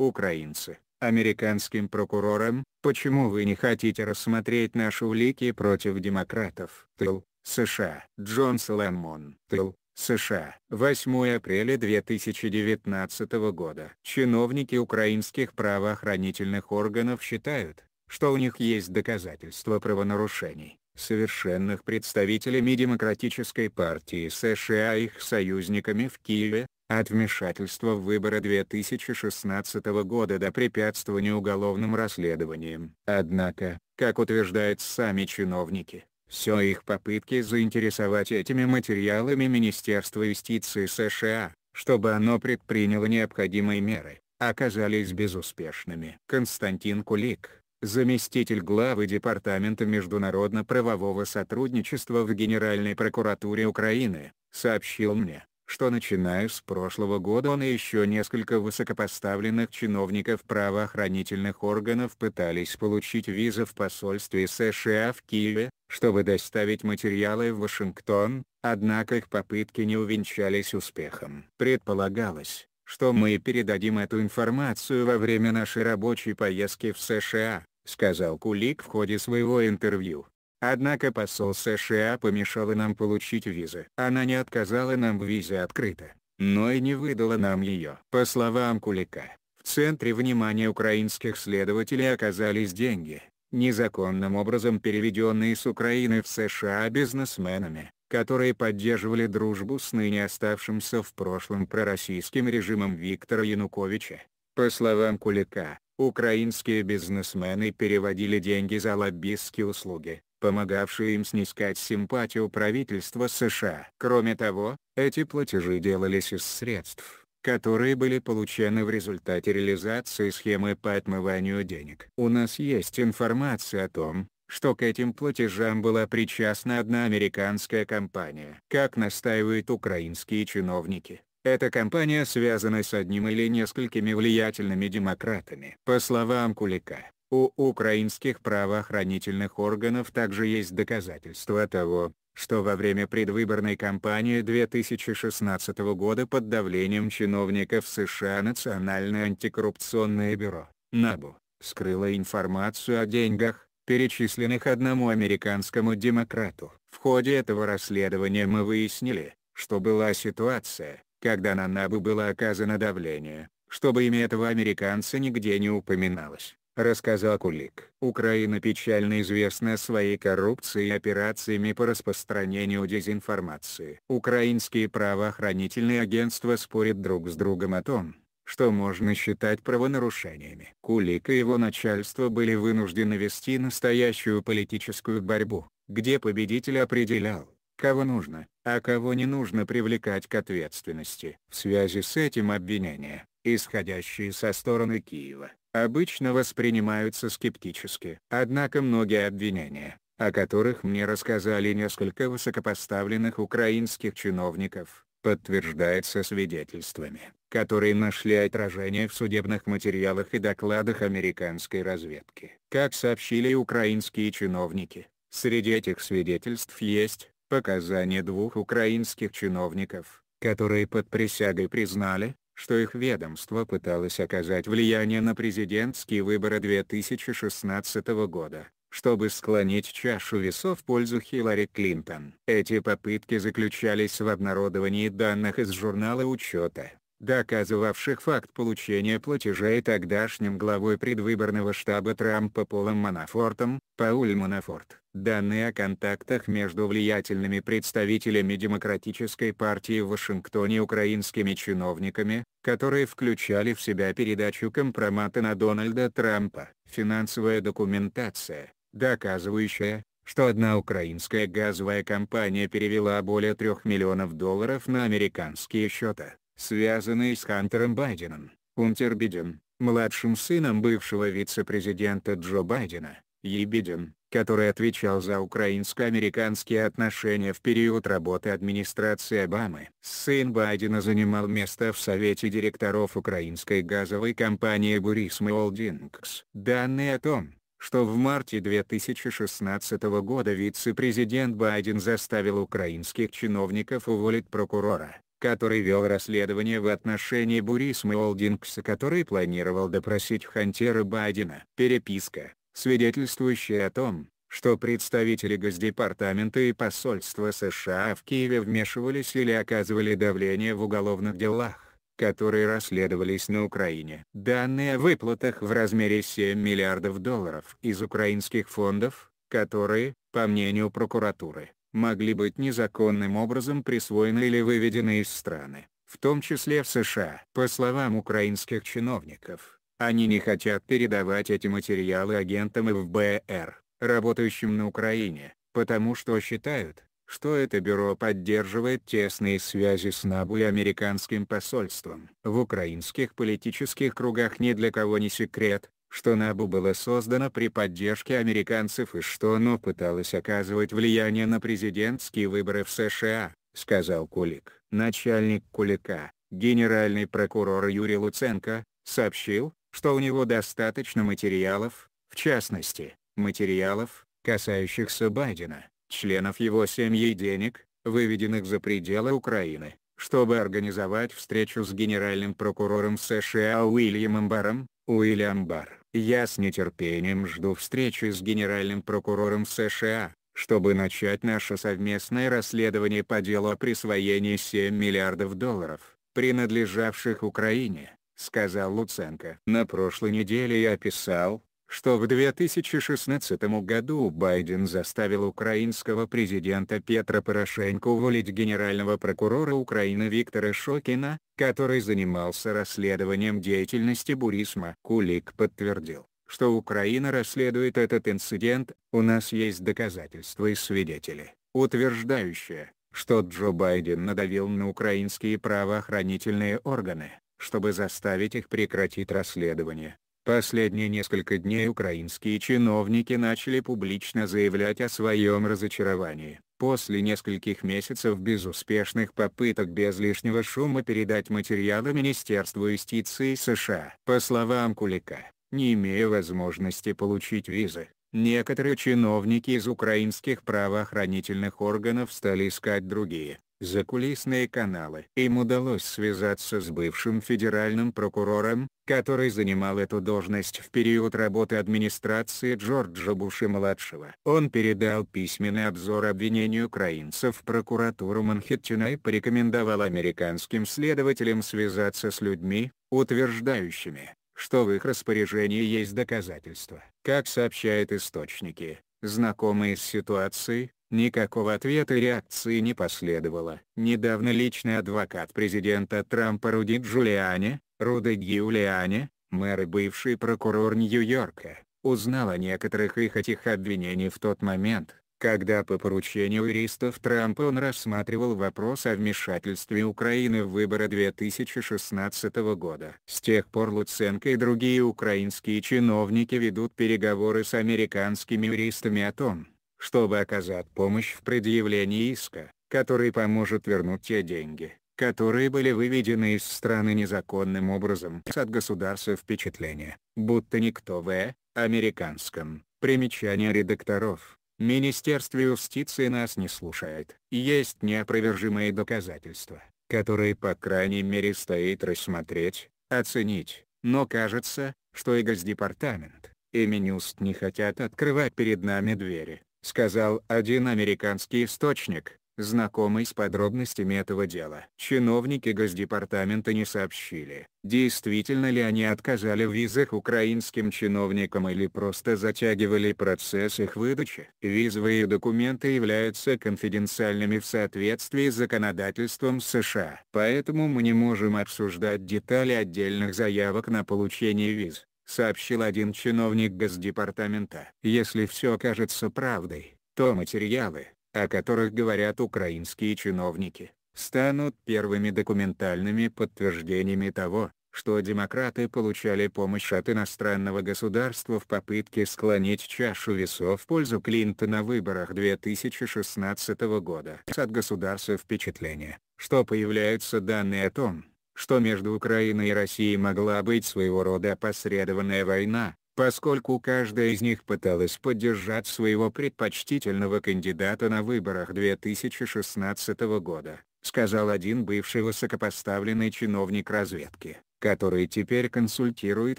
украинцы, американским прокурорам, почему вы не хотите рассмотреть наши улики против демократов? Тыл, США. Джон Соломон. Тыл, США. 8 апреля 2019 года. Чиновники украинских правоохранительных органов считают, что у них есть доказательства правонарушений, совершенных представителями Демократической партии США и их союзниками в Киеве, от вмешательства в выборы 2016 года до препятствования уголовным расследованиям. Однако, как утверждают сами чиновники, все их попытки заинтересовать этими материалами Министерство юстиции США, чтобы оно предприняло необходимые меры, оказались безуспешными. Константин Кулик, заместитель главы Департамента международно-правового сотрудничества в Генеральной прокуратуре Украины, сообщил мне, что начиная с прошлого года он и еще несколько высокопоставленных чиновников правоохранительных органов пытались получить визы в посольстве США в Киеве, чтобы доставить материалы в Вашингтон, однако их попытки не увенчались успехом. Предполагалось, что мы передадим эту информацию во время нашей рабочей поездки в США, сказал Кулик в ходе своего интервью. Однако посол США помешала нам получить визы. Она не отказала нам в визе открыто, но и не выдала нам ее. По словам Кулика, в центре внимания украинских следователей оказались деньги, незаконным образом переведенные с Украины в США бизнесменами, которые поддерживали дружбу с ныне оставшимся в прошлом пророссийским режимом Виктора Януковича. По словам Кулика, украинские бизнесмены переводили деньги за лоббистские услуги, помогавшие им снискать симпатию правительства США. Кроме того, эти платежи делались из средств, которые были получены в результате реализации схемы по отмыванию денег. У нас есть информация о том, что к этим платежам была причастна одна американская компания. Как настаивают украинские чиновники, эта компания связана с одним или несколькими влиятельными демократами. По словам Кулика, у украинских правоохранительных органов также есть доказательства того, что во время предвыборной кампании 2016 года под давлением чиновников США Национальное антикоррупционное бюро, НАБУ, скрыло информацию о деньгах, перечисленных одному американскому демократу. В ходе этого расследования мы выяснили, что была ситуация, когда на НАБУ было оказано давление, чтобы имя этого американца нигде не упоминалось рассказал Кулик. Украина печально известна своей коррупцией и операциями по распространению дезинформации. Украинские правоохранительные агентства спорят друг с другом о том, что можно считать правонарушениями. Кулик и его начальство были вынуждены вести настоящую политическую борьбу, где победитель определял, кого нужно, а кого не нужно привлекать к ответственности. В связи с этим обвинение, исходящие со стороны Киева, обычно воспринимаются скептически. Однако многие обвинения, о которых мне рассказали несколько высокопоставленных украинских чиновников, подтверждаются свидетельствами, которые нашли отражение в судебных материалах и докладах американской разведки. Как сообщили украинские чиновники, среди этих свидетельств есть показания двух украинских чиновников, которые под присягой признали, что их ведомство пыталось оказать влияние на президентские выборы 2016 года, чтобы склонить чашу весов в пользу Хиллари Клинтон. Эти попытки заключались в обнародовании данных из журнала учета доказывавших факт получения платежей тогдашним главой предвыборного штаба Трампа Полом Манафортом, Пауль Манафорт. Данные о контактах между влиятельными представителями Демократической партии в Вашингтоне и украинскими чиновниками, которые включали в себя передачу компромата на Дональда Трампа. Финансовая документация, доказывающая, что одна украинская газовая компания перевела более 3 миллионов долларов на американские счета связанные с Хантером Байденом. Унтер Биден, младшим сыном бывшего вице-президента Джо Байдена, Е. Биден, который отвечал за украинско-американские отношения в период работы администрации Обамы. Сын Байдена занимал место в Совете директоров украинской газовой компании «Бурисма Олдингс». Данные о том, что в марте 2016 года вице-президент Байден заставил украинских чиновников уволить прокурора, который вел расследование в отношении Бурисма Олдингса который планировал допросить Хантера Байдена. Переписка, свидетельствующая о том, что представители Госдепартамента и посольства США в Киеве вмешивались или оказывали давление в уголовных делах которые расследовались на Украине. Данные о выплатах в размере 7 миллиардов долларов из украинских фондов, которые, по мнению прокуратуры, могли быть незаконным образом присвоены или выведены из страны, в том числе в США. По словам украинских чиновников, они не хотят передавать эти материалы агентам ФБР, работающим на Украине, потому что считают, что это бюро поддерживает тесные связи с НАБУ и американским посольством. В украинских политических кругах ни для кого не секрет, что НАБУ было создано при поддержке американцев и что оно пыталось оказывать влияние на президентские выборы в США, сказал Кулик. Начальник Кулика, генеральный прокурор Юрий Луценко, сообщил, что у него достаточно материалов, в частности, материалов, касающихся Байдена, членов его семьи и денег, выведенных за пределы Украины, чтобы организовать встречу с генеральным прокурором США Уильямом Баром, Уильям Бар я с нетерпением жду встречи с генеральным прокурором США, чтобы начать наше совместное расследование по делу о присвоении 7 миллиардов долларов, принадлежавших Украине, сказал Луценко. На прошлой неделе я писал, что в 2016 году Байден заставил украинского президента Петра Порошенко уволить генерального прокурора Украины Виктора Шокина, который занимался расследованием деятельности Бурисма. Кулик подтвердил, что Украина расследует этот инцидент, у нас есть доказательства и свидетели, утверждающие, что Джо Байден надавил на украинские правоохранительные органы, чтобы заставить их прекратить расследование. Последние несколько дней украинские чиновники начали публично заявлять о своем разочаровании. После нескольких месяцев безуспешных попыток без лишнего шума передать материалы Министерству юстиции США. По словам Кулика, не имея возможности получить визы, некоторые чиновники из украинских правоохранительных органов стали искать другие, закулисные каналы. Им удалось связаться с бывшим федеральным прокурором, который занимал эту должность в период работы администрации Джорджа Буша-младшего. Он передал письменный обзор обвинению украинцев в прокуратуру Манхэттена и порекомендовал американским следователям связаться с людьми, утверждающими, что в их распоряжении есть доказательства. Как сообщают источники, знакомые с ситуацией, Никакого ответа и реакции не последовало. Недавно личный адвокат президента Трампа Руди Джулиани, Руди Гиулиани, мэр и бывший прокурор Нью-Йорка, узнал о некоторых их этих обвинений в тот момент, когда по поручению юристов Трампа он рассматривал вопрос о вмешательстве Украины в выборы 2016 года. С тех пор Луценко и другие украинские чиновники ведут переговоры с американскими юристами о том, чтобы оказать помощь в предъявлении иска, который поможет вернуть те деньги, которые были выведены из страны незаконным образом. От государства впечатление, будто никто в американском, примечание редакторов, Министерство юстиции нас не слушает. Есть неопровержимые доказательства, которые по крайней мере стоит рассмотреть, оценить, но кажется, что и Госдепартамент, и Минюст не хотят открывать перед нами двери сказал один американский источник, знакомый с подробностями этого дела. Чиновники Госдепартамента не сообщили, действительно ли они отказали в визах украинским чиновникам или просто затягивали процесс их выдачи. Визовые документы являются конфиденциальными в соответствии с законодательством США. Поэтому мы не можем обсуждать детали отдельных заявок на получение виз сообщил один чиновник Госдепартамента. Если все окажется правдой, то материалы, о которых говорят украинские чиновники, станут первыми документальными подтверждениями того, что демократы получали помощь от иностранного государства в попытке склонить чашу весов в пользу Клинта на выборах 2016 года. От государства впечатление, что появляются данные о том, что между Украиной и Россией могла быть своего рода опосредованная война, поскольку каждая из них пыталась поддержать своего предпочтительного кандидата на выборах 2016 года, сказал один бывший высокопоставленный чиновник разведки, который теперь консультирует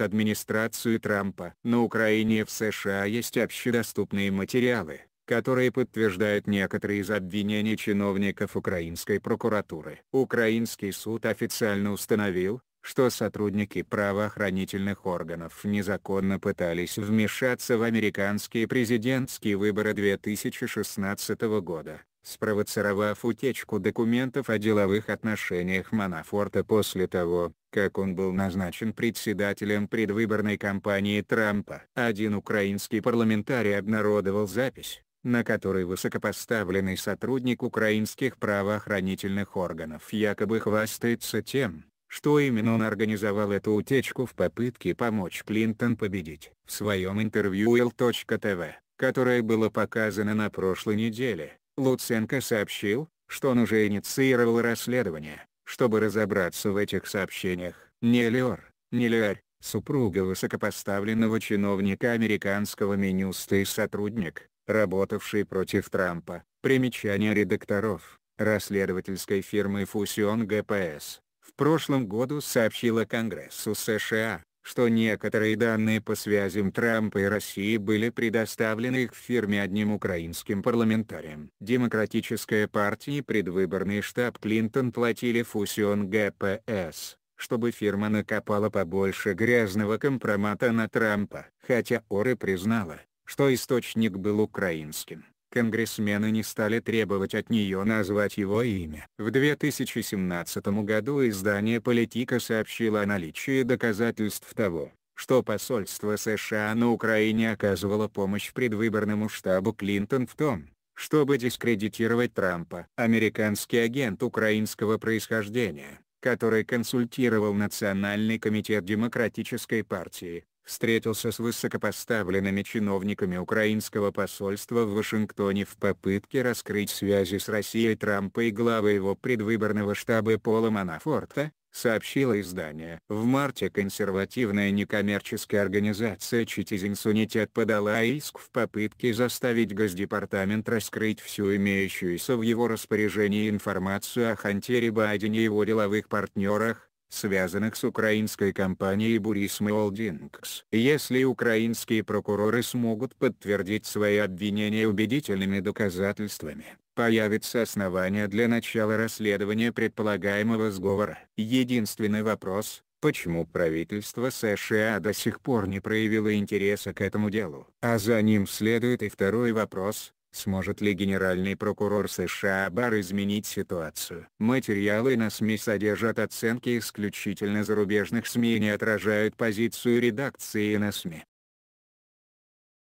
администрацию Трампа. На Украине и в США есть общедоступные материалы, которые подтверждают некоторые из обвинений чиновников украинской прокуратуры. Украинский суд официально установил, что сотрудники правоохранительных органов незаконно пытались вмешаться в американские президентские выборы 2016 года, спровоцировав утечку документов о деловых отношениях Манафорта после того, как он был назначен председателем предвыборной кампании Трампа. Один украинский парламентарий обнародовал запись, на который высокопоставленный сотрудник украинских правоохранительных органов якобы хвастается тем, что именно он организовал эту утечку в попытке помочь Клинтон победить. В своем интервью L.T.V., которое было показано на прошлой неделе, Луценко сообщил, что он уже инициировал расследование, чтобы разобраться в этих сообщениях. Не Леор, не Леарь, супруга высокопоставленного чиновника американского Минюста и сотрудник, работавший против Трампа. Примечание редакторов. Расследовательской фирмы Fusion GPS в прошлом году сообщила Конгрессу США, что некоторые данные по связям Трампа и России были предоставлены их фирме одним украинским парламентарием. Демократическая партия и предвыборный штаб Клинтон платили Fusion GPS, чтобы фирма накопала побольше грязного компромата на Трампа. Хотя Оры признала, что источник был украинским. Конгрессмены не стали требовать от нее назвать его имя. В 2017 году издание «Политика» сообщило о наличии доказательств того, что посольство США на Украине оказывало помощь предвыборному штабу Клинтон в том, чтобы дискредитировать Трампа. Американский агент украинского происхождения, который консультировал Национальный комитет Демократической партии, встретился с высокопоставленными чиновниками украинского посольства в Вашингтоне в попытке раскрыть связи с Россией Трампа и глава его предвыборного штаба Пола Манафорта, сообщило издание. В марте консервативная некоммерческая организация Citizens United подала иск в попытке заставить Госдепартамент раскрыть всю имеющуюся в его распоряжении информацию о Хантере Байдене и его деловых партнерах, связанных с украинской компанией Бурисма Олдингс. Если украинские прокуроры смогут подтвердить свои обвинения убедительными доказательствами, появится основание для начала расследования предполагаемого сговора. Единственный вопрос, почему правительство США до сих пор не проявило интереса к этому делу. А за ним следует и второй вопрос, Сможет ли генеральный прокурор США Бар изменить ситуацию? Материалы на СМИ содержат оценки исключительно зарубежных СМИ и не отражают позицию редакции на СМИ.